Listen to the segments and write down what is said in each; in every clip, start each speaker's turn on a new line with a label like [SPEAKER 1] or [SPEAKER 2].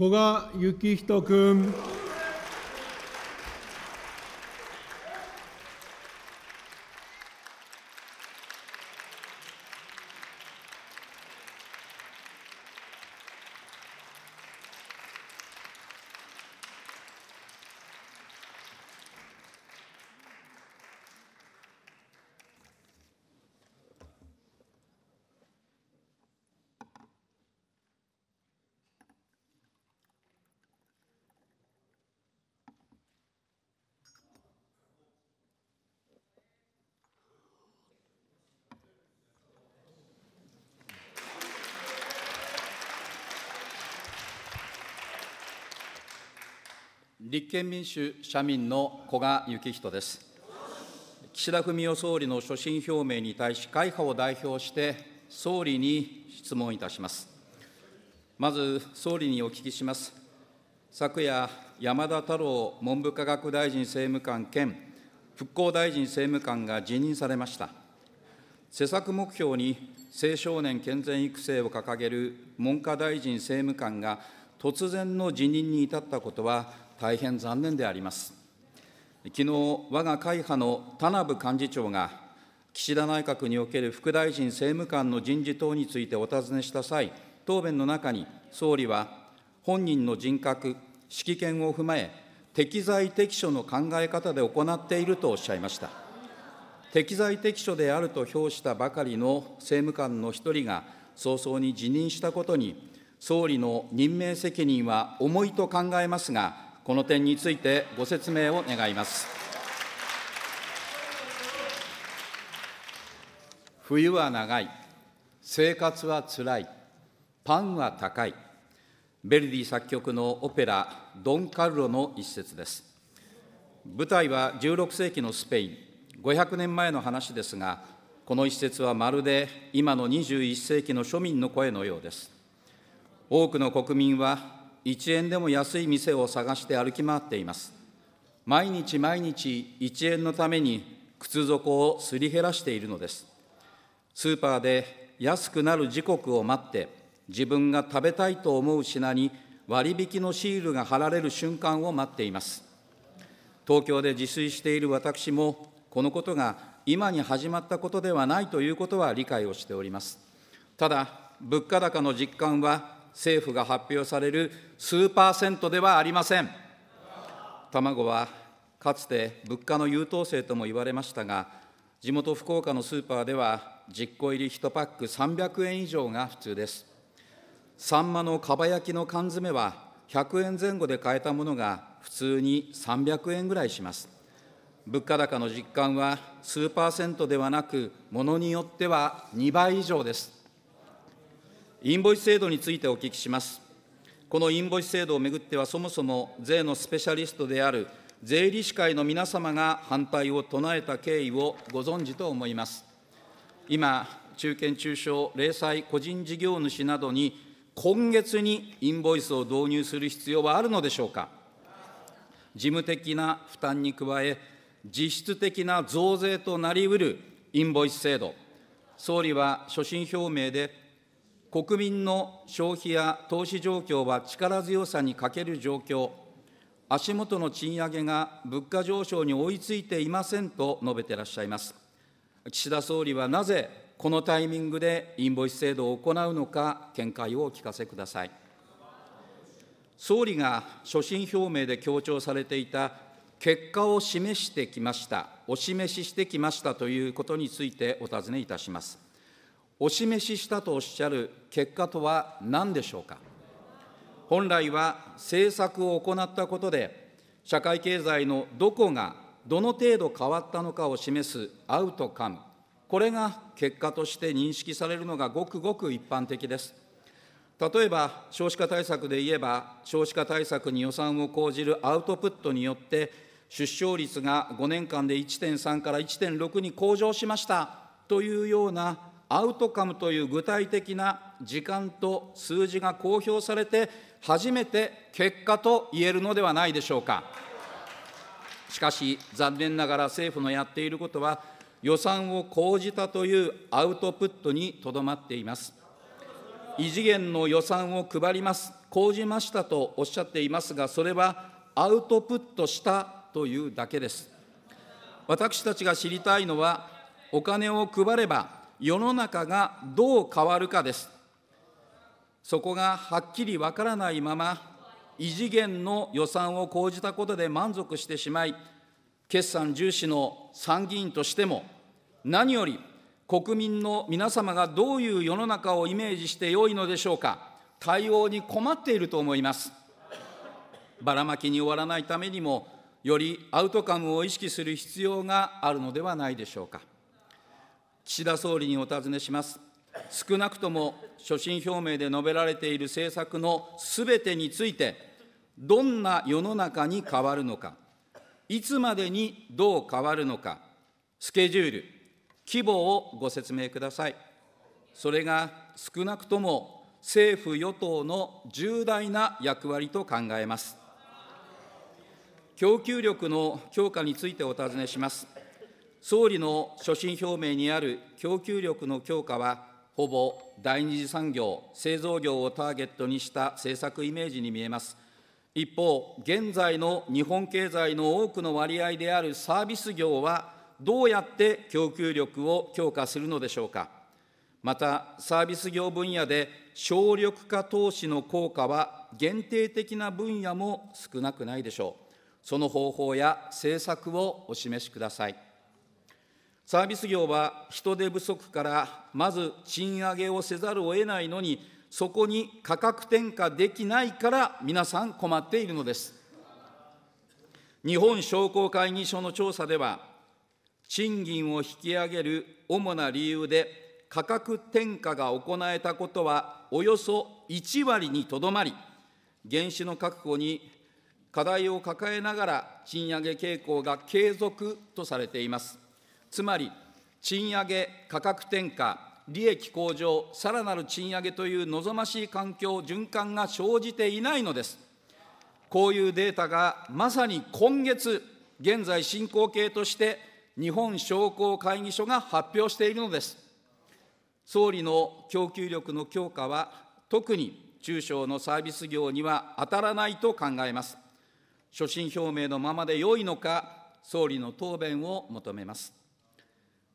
[SPEAKER 1] 古賀幸人君。
[SPEAKER 2] 立憲民主・社民の古賀幸人です。岸田文雄総理の所信表明に対し、会派を代表して総理に質問いたします。まず、総理にお聞きします。昨夜、山田太郎文部科学大臣政務官兼復興大臣政務官が辞任されました。施策目標に青少年健全育成を掲げる文科大臣政務官が突然の辞任に至ったことは大変残念であります。昨日我が会派の田名部幹事長が、岸田内閣における副大臣政務官の人事等についてお尋ねした際、答弁の中に、総理は本人の人格、指揮権を踏まえ、適材適所の考え方で行っているとおっしゃいました。適材適所であると評したばかりの政務官の一人が早々に辞任したことに、総理の任命責任は重いと考えますが、この点についてご説明を願います。冬は長い、生活はつらい、パンは高い、ベルディ作曲のオペラ、ドン・カルロの一節です。舞台は16世紀のスペイン、500年前の話ですが、この一節はまるで今の21世紀の庶民の声のようです。多くの国民は1円でも安い店を探して歩き回っています。毎日毎日1円のために靴底をすり減らしているのです。スーパーで安くなる時刻を待って、自分が食べたいと思う品に割引のシールが貼られる瞬間を待っています。東京で自炊している私も、このことが今に始まったことではないということは理解をしております。ただ、物価高の実感は政府が発表される数パーセントではありません。卵はかつて物価の優等生とも言われましたが、地元福岡のスーパーでは10個入り1パック300円以上が普通です。サンマのかば焼きの缶詰は100円前後で買えたものが普通に300円ぐらいします。物価高の実感は数パーセントではなく、ものによっては2倍以上です。インボイス制度についてお聞きします。このインボイス制度をめぐっては、そもそも税のスペシャリストである税理士会の皆様が反対を唱えた経緯をご存知と思います。今、中堅・中小・零細個人事業主などに、今月にインボイスを導入する必要はあるのでしょうか。事務的な負担に加え、実質的な増税となりうるインボイス制度、総理は所信表明で、国民の消費や投資状況は力強さに欠ける状況、足元の賃上げが物価上昇に追いついていませんと述べてらっしゃいます。岸田総理はなぜこのタイミングでインボイス制度を行うのか、見解をお聞かせください。総理が所信表明で強調されていた結果を示してきました、お示ししてきましたということについてお尋ねいたします。お示ししたとおっしゃる結果とは何でしょうか。本来は政策を行ったことで、社会経済のどこがどの程度変わったのかを示すアウトカム、これが結果として認識されるのがごくごく一般的です。例えば、少子化対策で言えば、少子化対策に予算を講じるアウトプットによって、出生率が5年間で1.3から1.6に向上しましたというようなアウトカムという具体的な時間と数字が公表されて、初めて結果と言えるのではないでしょうか。しかし、残念ながら政府のやっていることは、予算を講じたというアウトプットにとどまっています。異次元の予算を配ります、講じましたとおっしゃっていますが、それはアウトプットしたというだけです。私たちが知りたいのは、お金を配れば世の中がどう変わるかです。そこがはっきりわからないまま、異次元の予算を講じたことで満足してしまい、決算重視の参議院としても、何より国民の皆様がどういう世の中をイメージしてよいのでしょうか、対応に困っていると思います。ばらまきに終わらないためにも、よりアウトカムを意識する必要があるのではないでしょうか。岸田総理にお尋ねします。少なくとも所信表明で述べられている政策のすべてについて、どんな世の中に変わるのか、いつまでにどう変わるのか、スケジュール、規模をご説明ください。それが少なくとも政府・与党の重大な役割と考えます。供給力の強化についてお尋ねします。総理の所信表明にある供給力の強化は、ほぼ第二次産業、製造業をターゲットにした政策イメージに見えます。一方、現在の日本経済の多くの割合であるサービス業は、どうやって供給力を強化するのでしょうか。また、サービス業分野で省力化投資の効果は限定的な分野も少なくないでしょう。その方法や政策をお示しください。サービス業は人手不足からまず賃上げをせざるを得ないのに、そこに価格転嫁できないから皆さん困っているのです。日本商工会議所の調査では、賃金を引き上げる主な理由で価格転嫁が行えたことはおよそ1割にとどまり、原資の確保に課題を抱えながら賃上げ傾向が継続とされています。つまり賃上げ、価格転嫁、利益向上、さらなる賃上げという望ましい環境、循環が生じていないのです。こういうデータがまさに今月、現在進行形として日本商工会議所が発表しているのです。総理の供給力の強化は、特に中小のサービス業には当たらないと考えます。所信表明のままで良いのか、総理の答弁を求めます。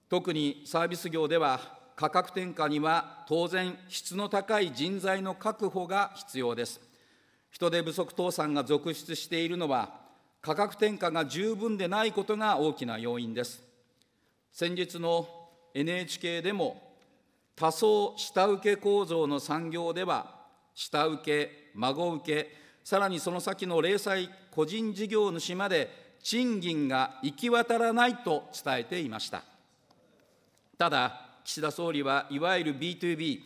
[SPEAKER 2] 特にサービス業では、価格転嫁には当然、質の高い人材の確保が必要です。人手不足倒産が続出しているのは、価格転嫁が十分でないことが大きな要因です。先日の NHK でも、多層下請け構造の産業では、下請け、孫請け、さらにその先の零細個人事業主まで賃金が行き渡らないと伝えていました。ただ、岸田総理はいわゆる B2B、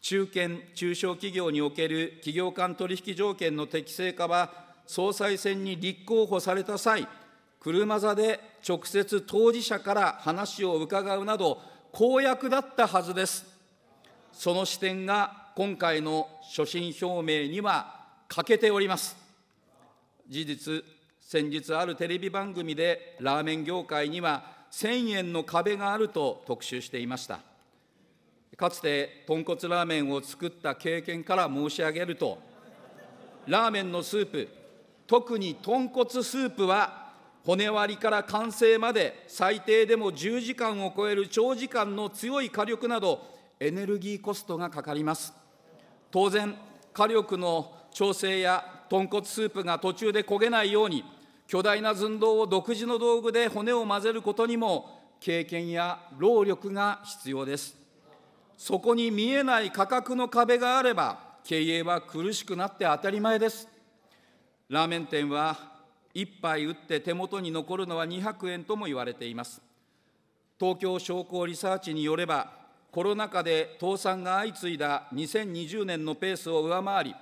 [SPEAKER 2] 中堅・中小企業における企業間取引条件の適正化は、総裁選に立候補された際、車座で直接当事者から話を伺うなど、公約だったはずです。その視点が今回の所信表明には欠けております。事実、先日あるテレビ番組でラーメン業界には1000円の壁があると特集していました。かつて豚骨ラーメンを作った経験から申し上げると、ラーメンのスープ、特に豚骨スープは、骨割りから完成まで最低でも10時間を超える長時間の強い火力など、エネルギーコストがかかります。当然、火力の調整や豚骨スープが途中で焦げないように、巨大な寸胴を独自の道具で骨を混ぜることにも、経験や労力が必要です。そこに見えない価格の壁があれば、経営は苦しくなって当たり前です。ラーメン店は、一杯打って手元に残るのは200円とも言われています。東京商工リサーチによれば、コロナ禍で倒産が相次いだ2020年のペースを上回り、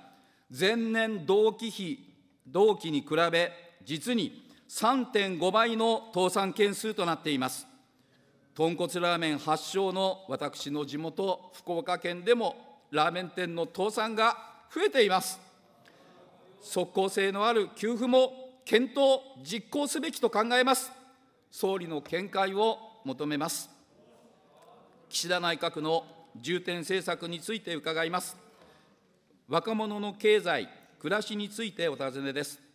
[SPEAKER 2] 前年同期比、同期に比べ実に3.5倍の倒産件数となっています。豚骨ラーメン発祥の私の地元、福岡県でもラーメン店の倒産が増えています。即効性のある給付も検討、実行すべきと考えます。総理の見解を求めます。岸田内閣の重点政策について伺います。若者の経済、暮らしについてお尋ねです。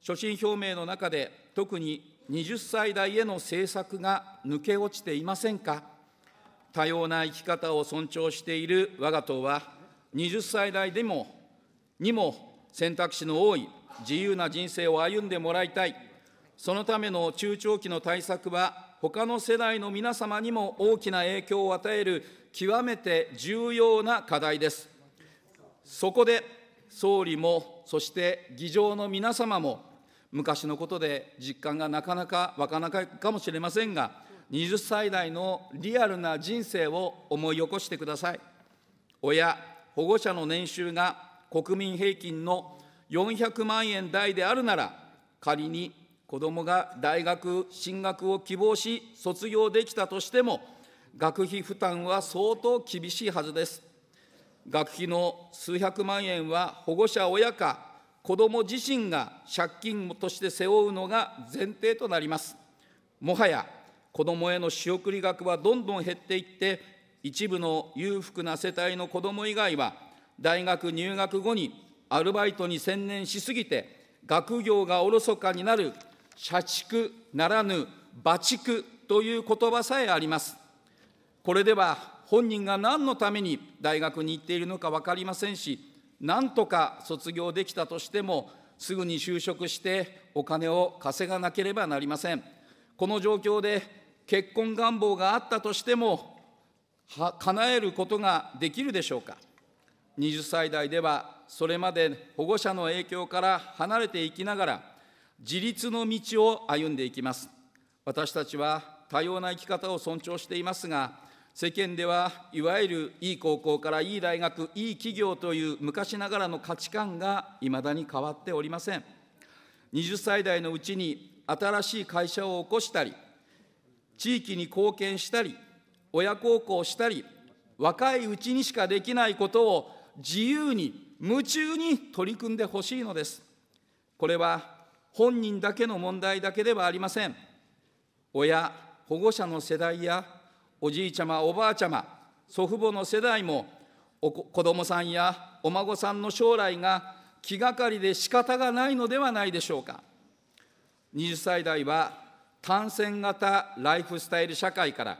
[SPEAKER 2] 所信表明の中で、特に20歳代への政策が抜け落ちていませんか。多様な生き方を尊重している我が党は、20歳代でも、にも選択肢の多い自由な人生を歩んでもらいたい、そのための中長期の対策は、他の世代の皆様にも大きな影響を与える極めて重要な課題です。そこで総理も、そして議場の皆様も、昔のことで実感がなかなか湧かなかかもしれませんが、20歳代のリアルな人生を思い起こしてください。親、保護者の年収が国民平均の400万円台であるなら、仮に子どもが大学進学を希望し、卒業できたとしても、学費負担は相当厳しいはずです。学費の数百万円は保護者親か子ども自身が借金として背負うのが前提となります。もはや子どもへの仕送り額はどんどん減っていって、一部の裕福な世帯の子ども以外は、大学入学後にアルバイトに専念しすぎて、学業がおろそかになる社畜ならぬ馬畜という言葉さえあります。これでは本人が何のために大学に行っているのか分かりませんし、何とか卒業できたとしても、すぐに就職してお金を稼がなければなりません。この状況で結婚願望があったとしても、叶えることができるでしょうか。20歳代では、それまで保護者の影響から離れていきながら、自立の道を歩んでいきます。私たちは多様な生き方を尊重していますが、世間ではいわゆるいい高校からいい大学いい企業という昔ながらの価値観がいまだに変わっておりません20歳代のうちに新しい会社を起こしたり地域に貢献したり親孝行したり若いうちにしかできないことを自由に夢中に取り組んでほしいのですこれは本人だけの問題だけではありません親保護者の世代やおじいちゃま、おばあちゃま、祖父母の世代も、お子供さんやお孫さんの将来が気がかりで仕方がないのではないでしょうか。20歳代は単線型ライフスタイル社会から、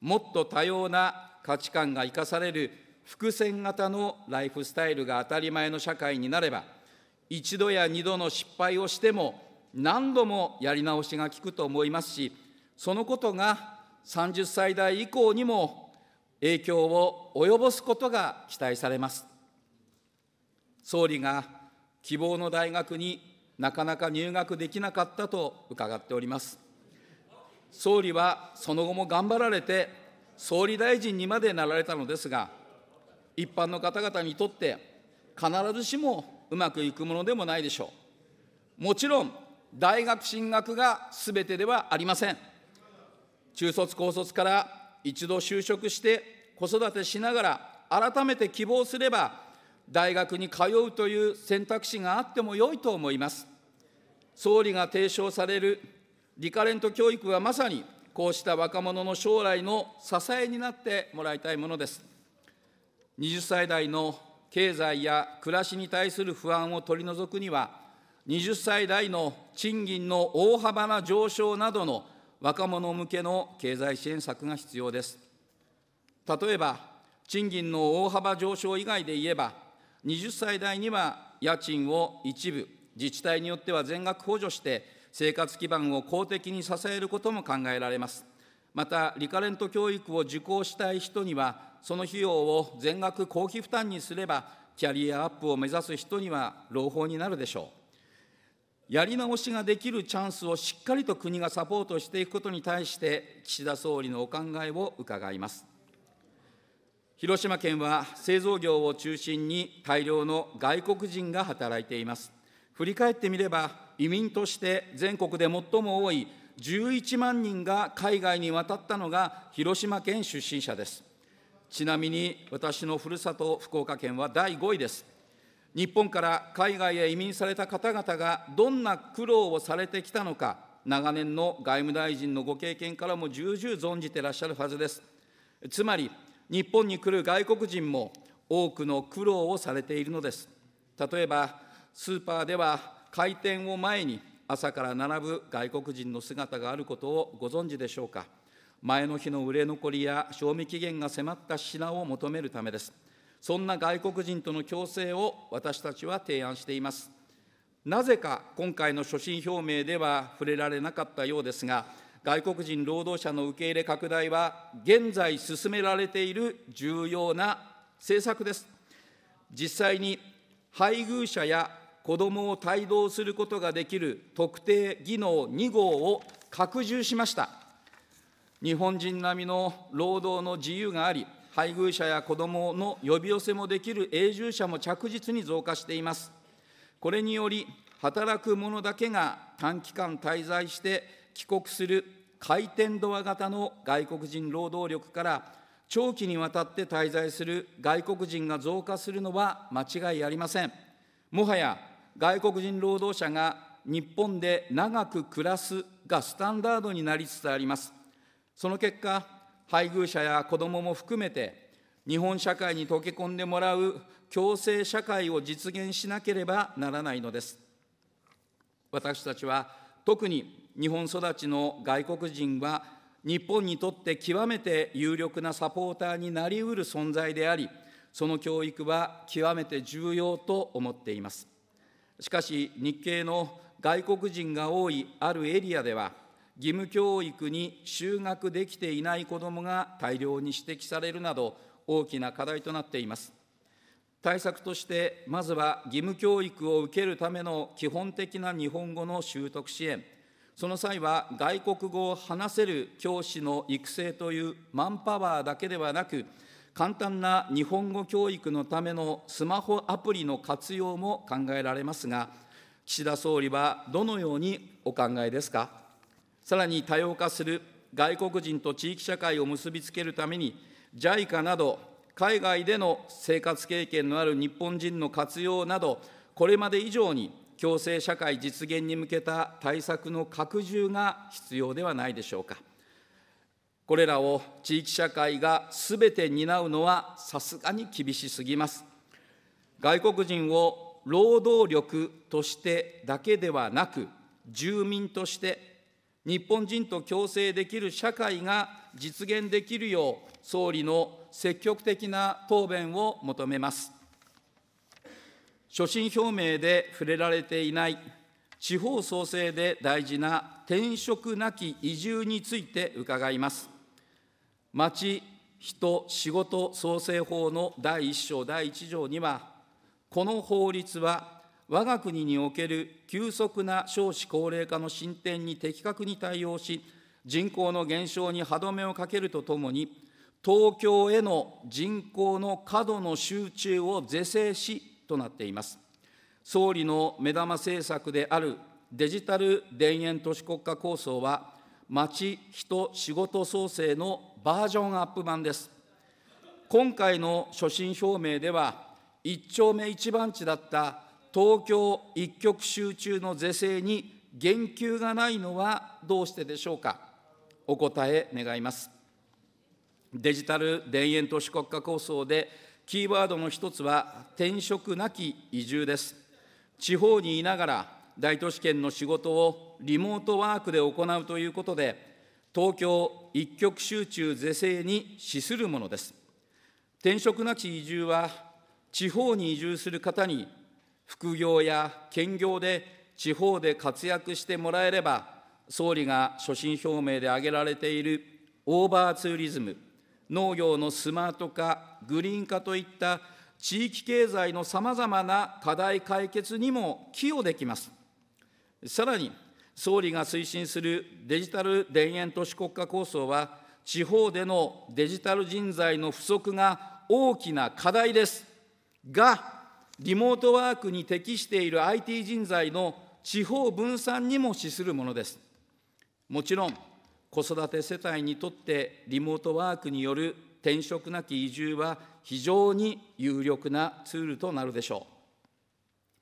[SPEAKER 2] もっと多様な価値観が生かされる伏線型のライフスタイルが当たり前の社会になれば、一度や二度の失敗をしても、何度もやり直しが効くと思いますし、そのことが30歳代以降にも影響を及ぼすことが期待されます。総理が希望の大学になかなか入学できなかったと伺っております。総理はその後も頑張られて、総理大臣にまでなられたのですが、一般の方々にとって必ずしもうまくいくものでもないでしょう。もちろん、大学進学がすべてではありません。中卒高卒から一度就職して子育てしながら改めて希望すれば大学に通うという選択肢があっても良いと思います。総理が提唱されるリカレント教育はまさにこうした若者の将来の支えになってもらいたいものです。20歳代の経済や暮らしに対する不安を取り除くには、20歳代の賃金の大幅な上昇などの若者向けの経済支援策が必要です。例えば、賃金の大幅上昇以外で言えば、20歳代には家賃を一部、自治体によっては全額補助して、生活基盤を公的に支えることも考えられます。また、リカレント教育を受講したい人には、その費用を全額公費負担にすれば、キャリアアップを目指す人には朗報になるでしょう。やり直しができるチャンスをしっかりと国がサポートしていくことに対して、岸田総理のお考えを伺います。広島県は製造業を中心に大量の外国人が働いています。振り返ってみれば、移民として全国で最も多い11万人が海外に渡ったのが広島県出身者です。ちなみに私のふるさと福岡県は第5位です。日本から海外へ移民された方々がどんな苦労をされてきたのか、長年の外務大臣のご経験からも重々存じてらっしゃるはずです。つまり、日本に来る外国人も多くの苦労をされているのです。例えば、スーパーでは開店を前に朝から並ぶ外国人の姿があることをご存知でしょうか。前の日の売れ残りや賞味期限が迫った品を求めるためです。そんな外国人との共生を私たちは提案しています。なぜか今回の所信表明では触れられなかったようですが、外国人労働者の受け入れ拡大は、現在進められている重要な政策です。実際に配偶者や子どもを帯同することができる特定技能2号を拡充しました。日本人並みの労働の自由があり、配偶者や子どもの呼び寄せもできる永住者も着実に増加しています。これにより、働く者だけが短期間滞在して帰国する回転ドア型の外国人労働力から、長期にわたって滞在する外国人が増加するのは間違いありません。もはや外国人労働者が日本で長く暮らすがスタンダードになりつつあります。その結果、配偶者や子どもも含めて、日本社会に溶け込んでもらう共生社会を実現しなければならないのです。私たちは特に日本育ちの外国人は、日本にとって極めて有力なサポーターになりうる存在であり、その教育は極めて重要と思っています。しかし、日系の外国人が多いあるエリアでは、義務教育に就学できていない子どもが大量に指摘されるなど、大きな課題となっています。対策として、まずは義務教育を受けるための基本的な日本語の習得支援、その際は外国語を話せる教師の育成というマンパワーだけではなく、簡単な日本語教育のためのスマホアプリの活用も考えられますが、岸田総理はどのようにお考えですか。さらに多様化する外国人と地域社会を結びつけるために、JICA など、海外での生活経験のある日本人の活用など、これまで以上に共生社会実現に向けた対策の拡充が必要ではないでしょうか。これらを地域社会がすべて担うのはさすがに厳しすぎます。外国人を労働力としてだけではなく、住民として日本人と共生できる社会が実現できるよう、総理の積極的な答弁を求めます。所信表明で触れられていない地方創生で大事な転職なき移住について伺います。町、人、仕事創生法の第1章、第1条には、この法律は我が国における急速な少子高齢化の進展に的確に対応し、人口の減少に歯止めをかけるとともに、東京への人口の過度の集中を是正しとなっています。総理の目玉政策であるデジタル田園都市国家構想は、町、人、仕事創生のバージョンアップ版です。今回の所信表明では、一丁目一番地だった東京一極集中の是正に言及がないのはどうしてでしょうか、お答え願います。デジタル田園都市国家構想で、キーワードの一つは、転職なき移住です。地方にいながら、大都市圏の仕事をリモートワークで行うということで、東京一極集中是正に資するものです。転職なき移住は、地方に移住する方に副業や兼業で地方で活躍してもらえれば、総理が所信表明で挙げられているオーバーツーリズム、農業のスマート化、グリーン化といった地域経済のさまざまな課題解決にも寄与できます。さらに、総理が推進するデジタル田園都市国家構想は、地方でのデジタル人材の不足が大きな課題です。が、リモートワークに適している IT 人材の地方分散にも資するものです。もちろん、子育て世帯にとってリモートワークによる転職なき移住は非常に有力なツールとなるでしょ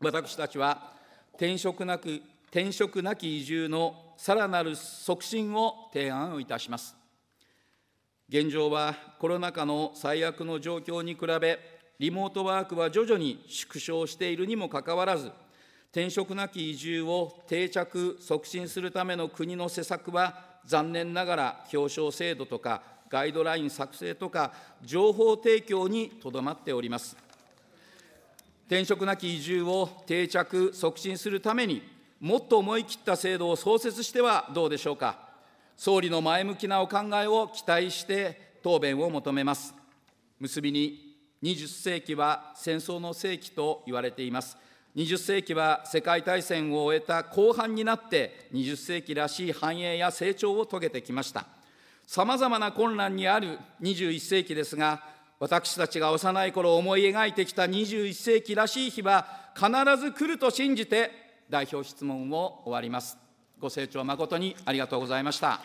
[SPEAKER 2] う。私たちは転職なく転職なき移住のさらなる促進を提案をいたします。現状はコロナ禍の最悪の状況に比べリモートワークは徐々に縮小しているにもかかわらず、転職なき移住を定着・促進するための国の施策は、残念ながら表彰制度とかガイドライン作成とか、情報提供にとどまっております。転職なき移住を定着・促進するために、もっと思い切った制度を創設してはどうでしょうか。総理の前向きなお考えを期待して答弁を求めます。結びに20世紀は戦争の世紀と言われています。20世紀は世界大戦を終えた後半になって、20世紀らしい繁栄や成長を遂げてきました。さまざまな困難にある21世紀ですが、私たちが幼い頃思い描いてきた21世紀らしい日は必ず来ると信じて、代表質問を終わります。ご清聴誠にありがとうございました。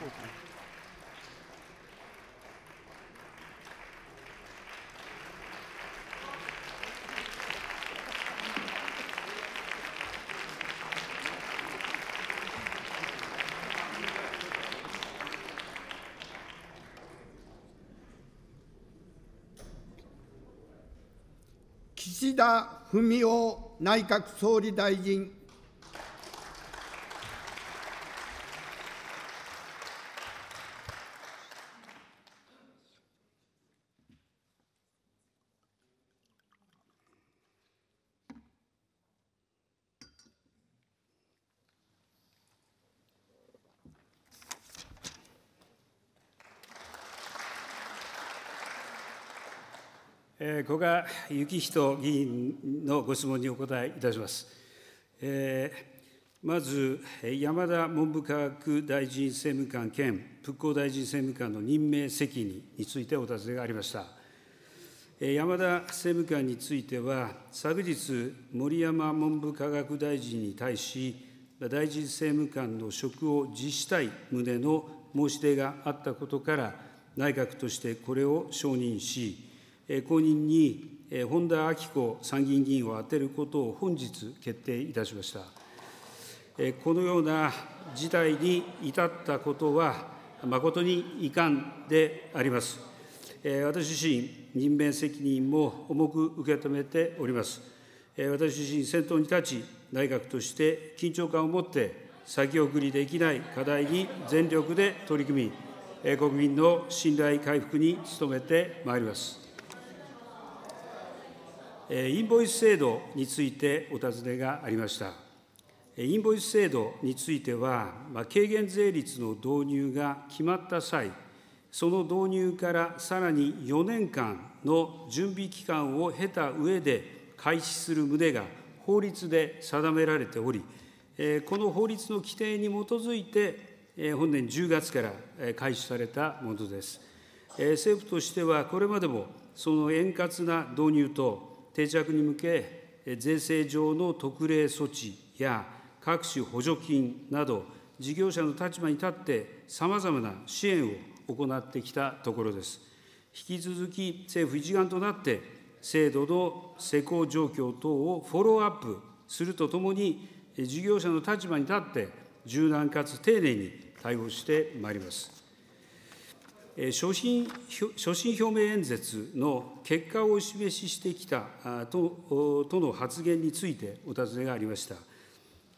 [SPEAKER 2] o
[SPEAKER 1] 岸田文雄内閣総理大臣。古賀幸人議員のご質問にお答えいたします。えー、まず、山田文部科学大臣政務官兼復興大臣政務官の任命責任についてお尋ねがありました。山田政務官については、昨日、森山文部科学大臣に対し、大臣政務官の職を辞したい旨の申し出があったことから、内閣としてこれを承認し、後任に本田昭子参議院議員を充てることを本日決定いたしました。このような事態に至ったことは、誠に遺憾であります。私自身、任命責任も重く受け止めております。私自身、先頭に立ち、内閣として緊張感を持って、先送りできない課題に全力で取り組み、国民の信頼回復に努めてまいります。インボイス制度についてお尋ねがありました。インボイス制度については、軽減税率の導入が決まった際、その導入からさらに4年間の準備期間を経た上で開始する旨が法律で定められており、この法律の規定に基づいて、本年10月から開始されたものです。政府としては、これまでもその円滑な導入と定着に向け、税制上の特例措置や各種補助金など、事業者の立場に立ってさまざまな支援を行ってきたところです。引き続き政府一丸となって、制度の施行状況等をフォローアップするとともに、事業者の立場に立って、柔軟かつ丁寧に対応してまいります。所信表明演説の結果をお示ししてきたとの発言についてお尋ねがありました。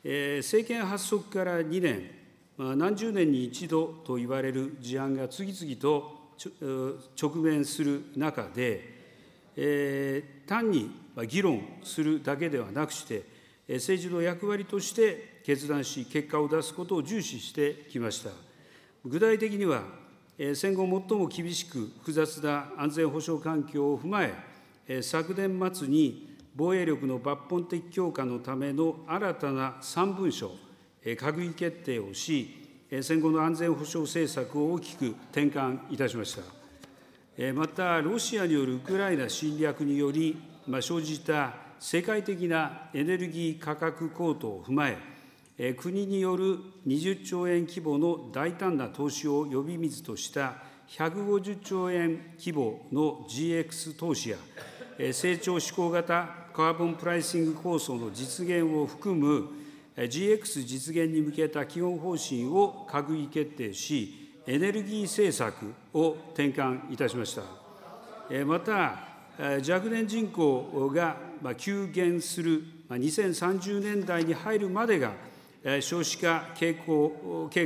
[SPEAKER 1] 政権発足から2年、何十年に一度といわれる事案が次々と直面する中で、単に議論するだけではなくして、政治の役割として決断し、結果を出すことを重視してきました。具体的には、戦後最も厳しく複雑な安全保障環境を踏まえ、昨年末に防衛力の抜本的強化のための新たな3文書、閣議決定をし、戦後の安全保障政策を大きく転換いたしました。また、ロシアによるウクライナ侵略により生じた世界的なエネルギー価格高騰を踏まえ、国による20兆円規模の大胆な投資を呼び水とした150兆円規模の GX 投資や、成長志向型カーボンプライシング構想の実現を含む GX 実現に向けた基本方針を閣議決定し、エネルギー政策を転換いたしました。また、若年人口が急減する2030年代に入るまでが少子化傾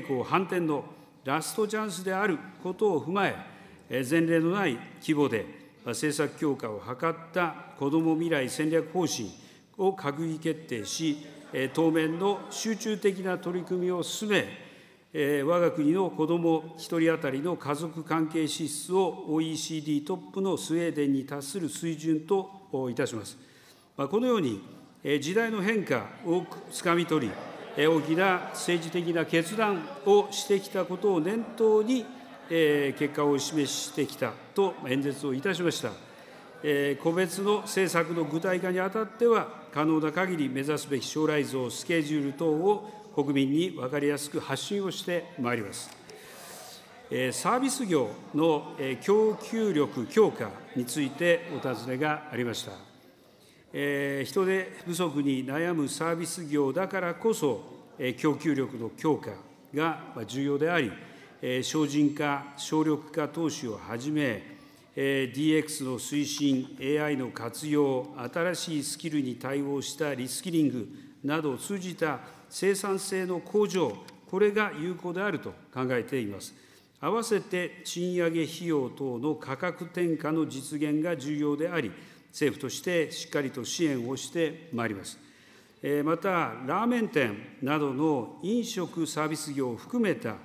[SPEAKER 1] 向反転のラストチャンスであることを踏まえ、前例のない規模で政策強化を図ったこども未来戦略方針を閣議決定し、当面の集中的な取り組みを進め、我が国の子ども1人当たりの家族関係支出を OECD トップのスウェーデンに達する水準といたします。このように、時代の変化をつかみ取り、大きな政治的な決断をしてきたことを念頭に、結果をお示ししてきたと演説をいたしました。個別の政策の具体化にあたっては、可能な限り目指すべき将来像、スケジュール等を国民に分かりやすく発信をしてまいります。サービス業の供給力強化についてお尋ねがありました。人手不足に悩むサービス業だからこそ、供給力の強化が重要であり、省人化、省力化投資をはじめ、DX の推進、AI の活用、新しいスキルに対応したリスキリングなどを通じた生産性の向上、これが有効であると考えています。併せて賃上げ費用等の価格転嫁の実現が重要であり、政府としてしっかりと支援をしてまいります。また、ラーメン店などの飲食サービス業を含めた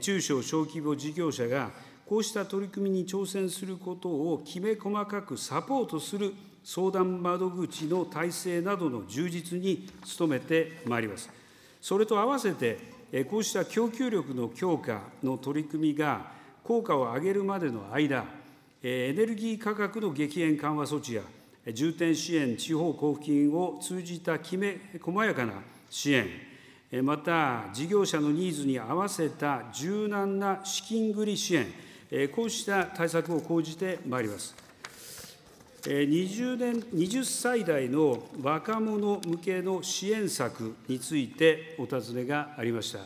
[SPEAKER 1] 中小小規模事業者が、こうした取り組みに挑戦することをきめ細かくサポートする相談窓口の体制などの充実に努めてまいります。それと合わせて、こうした供給力の強化の取り組みが、効果を上げるまでの間、エネルギー価格の激変緩和措置や、重点支援地方交付金を通じたきめ細やかな支援、また事業者のニーズに合わせた柔軟な資金繰り支援、こうした対策を講じてまいります。20, 年20歳代の若者向けの支援策についてお尋ねがありました。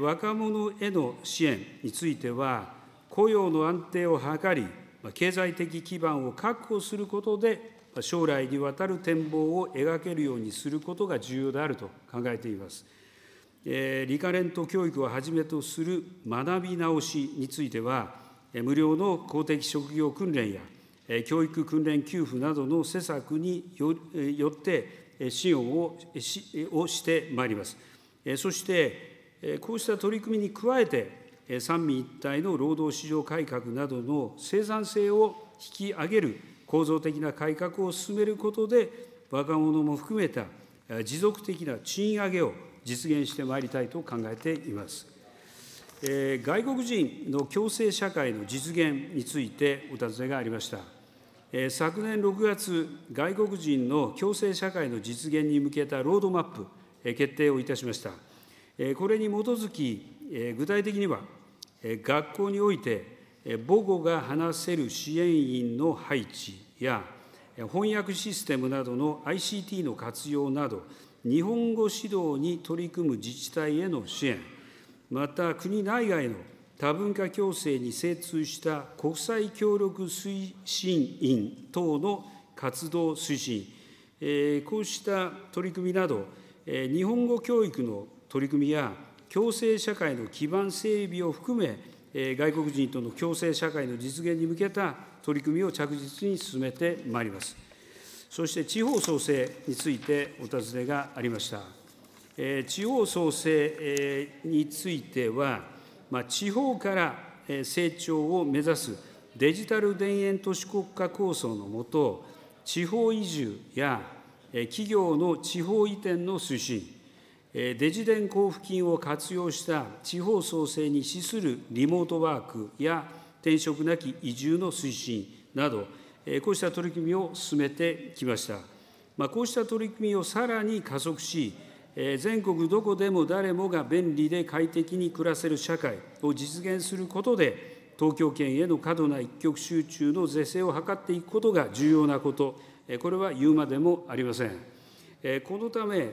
[SPEAKER 1] 若者への支援については、雇用の安定を図り、経済的基盤を確保することで、将来にわたる展望を描けるようにすることが重要であると考えています。リカレント教育をはじめとする学び直しについては、無料の公的職業訓練や教育訓練給付などの施策によって支援をしてまいります。そして、こうした取り組みに加えて、三位一体の労働市場改革などの生産性を引き上げる構造的な改革を進めることで、若者も含めた持続的な賃上げを実現してまいりたいと考えています。外国人の共生社会の実現についてお尋ねがありました。昨年6月、外国人の共生社会の実現に向けたロードマップ、決定をいたしました。これに基づき、具体的には、学校において、母語が話せる支援員の配置や、翻訳システムなどの ICT の活用など、日本語指導に取り組む自治体への支援、また国内外の多文化共生に精通した国際協力推進員等の活動推進、こうした取り組みなど、日本語教育の取り組みや、共生社会の基盤整備を含め、外国人との共生社会の実現に向けた取り組みを着実に進めてまいります。そして地方創生についてお尋ねがありました。地方創生については、地方から成長を目指すデジタル田園都市国家構想のもと、地方移住や企業の地方移転の推進、デジ電交付金を活用した地方創生に資するリモートワークや転職なき移住の推進など、こうした取り組みを進めてきました。こうした取り組みをさらに加速し、全国どこでも誰もが便利で快適に暮らせる社会を実現することで、東京圏への過度な一極集中の是正を図っていくことが重要なこと、これは言うまでもありません。このため、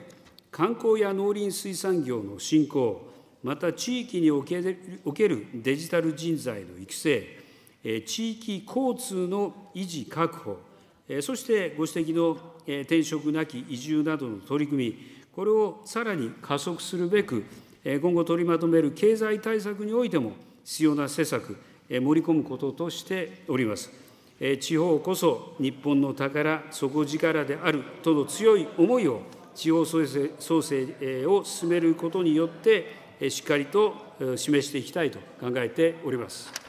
[SPEAKER 1] 観光や農林水産業の振興、また地域におけるデジタル人材の育成、地域交通の維持確保、そしてご指摘の転職なき移住などの取り組み、これをさらに加速するべく、今後取りまとめる経済対策においても必要な施策、盛り込むこととしております。地方こそ日本の宝、底力であるとの強い思いを地方創生創生を進めることによって、しっかりと示していきたいと考えております。